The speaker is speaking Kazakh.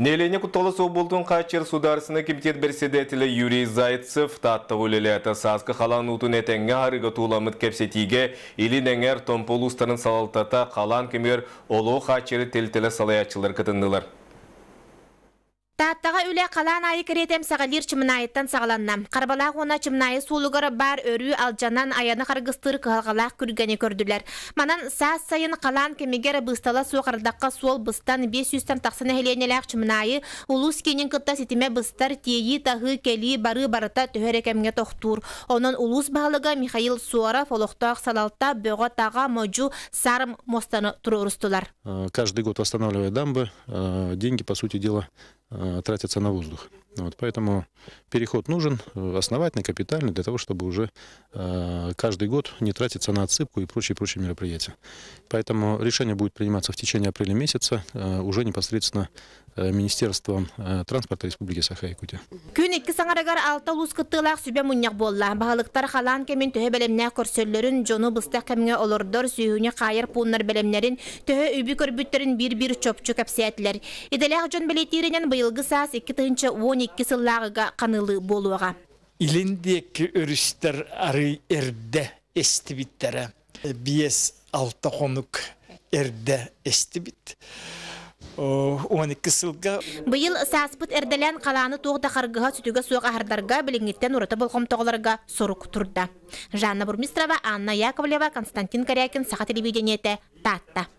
Нелене кутоласы болдың қачыр сударсыны комитет берседетілі Юрий Зайцев өлелі әті сазқы қалан ұтын әтенге арыға кепсетиге или нәңер томпол ұстарын салалтата қалан кемер олу қачыры салай салаячылар Таттаға үлі қалан айы кіретем сағалир чымынайыттан сағаланнам. Қарбалақ она чымнайы сулығыр бар өрі алжаннан аяны қарғыстыр қалғалақ күргені көрділер. Манан сас сайын қалан кемегер бұстала соқырдаққа сол бұстан 500-тан тақсына хеленеләқ чымнайы улус кенен кытта сетиме бұстар тейі тағы келі бары барыта төһәрекемге тоқтур. Оның улус бағалыға Михаил Суаров олықтақ салалта бөға таға мөжу сарым мостаны тұры э, Каждый год восстанавливая дамбы, э, деньги, по сути дела, Э, тратятся на воздух. Вот, поэтому переход нужен, э, основательный, капитальный, для того, чтобы уже э, каждый год не тратиться на отсыпку и прочие-прочие мероприятия. Поэтому решение будет приниматься в течение апреля месяца, э, уже непосредственно Э, министерством э, транспорта республики саха якутия күн икки саңарагар алта улус кыттыылаах сүбе мунньах болла. баалыктар халаан кемин төһө белемнээх көрсөллөрүн жону быстах кемиңе олордор сүүһүне хаайыр пууннар белемнерин төһө үбү көрбүттөрүн биир биир чопчу кэпсиэтилер иделээх жон белетииринен быйылгы саас икки тыынча он икки сыллаагыга канылы болуага илиндиэкки өрүстер ары эрде эстибиттере биэс алта хонук эрде эстибит Бұйыл Быйыл Саспыт Эрделян қаланы тоғда қарғыға сүтігі суық ағырдарға біліңеттен ұрыты болғым тоғыларға сұрық тұрды. Жанна Бұрмистрова, Анна Яковлева, Константин Карякин, Сақа телевидениеті Татта.